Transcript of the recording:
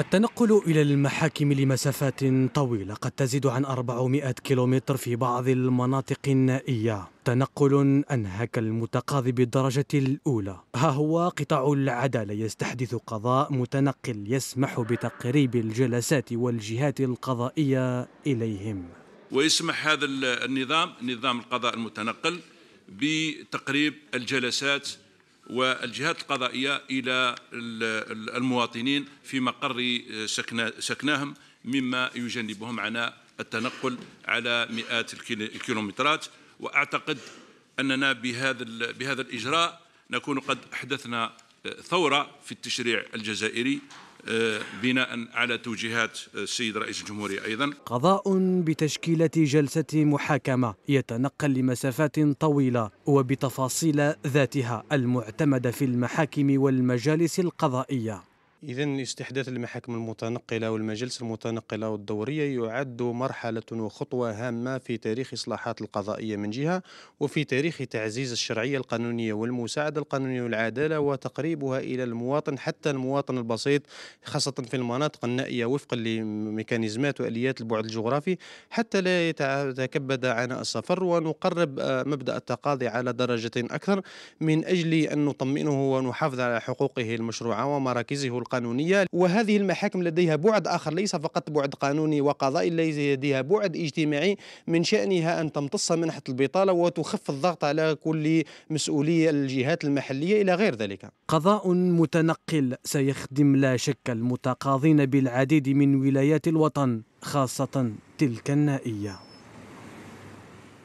التنقل إلى المحاكم لمسافات طويلة قد تزيد عن 400 كيلومتر في بعض المناطق النائية تنقل أنهك المتقاضي بالدرجة الأولى ها هو قطاع العدالة يستحدث قضاء متنقل يسمح بتقريب الجلسات والجهات القضائية إليهم ويسمح هذا النظام نظام القضاء المتنقل بتقريب الجلسات والجهات القضائية إلى المواطنين في مقر آه، سكناهم مما يجنبهم عن التنقل على مئات الكيلومترات وأعتقد أننا بهذا بهذا الإجراء نكون قد أحدثنا آه، ثورة في التشريع الجزائري آه، بناء على توجيهات آه، السيد رئيس الجمهورية أيضا قضاء بتشكيلة جلسة محاكمة يتنقل لمسافات طويلة وبتفاصيل ذاتها المعتمدة في المحاكم والمجالس القضائية إذا استحداث المحاكم المتنقلة والمجالس المتنقلة والدورية يعد مرحلة وخطوة هامة في تاريخ إصلاحات القضائية من جهة وفي تاريخ تعزيز الشرعية القانونية والمساعدة القانونية والعدالة وتقريبها إلى المواطن حتى المواطن البسيط خاصة في المناطق النائية وفقا لميكانيزمات وآليات البعد الجغرافي حتى لا يتكبد عناء السفر ونقرب آه، مبدأ التقاضي على درجة أكثر من أجل أن نطمئنه ونحافظ على حقوقه المشروعة ومراكزه القانونية وهذه المحاكم لديها بعد آخر ليس فقط بعد قانوني وقضائي لديها بعد اجتماعي من شأنها أن تمتص منحة البطالة وتخف الضغط على كل مسؤولي الجهات المحلية إلى غير ذلك قضاء متنقل سيخدم لا شك المتقاضين بالعديد من ولايات الوطن خاصة تلك النائية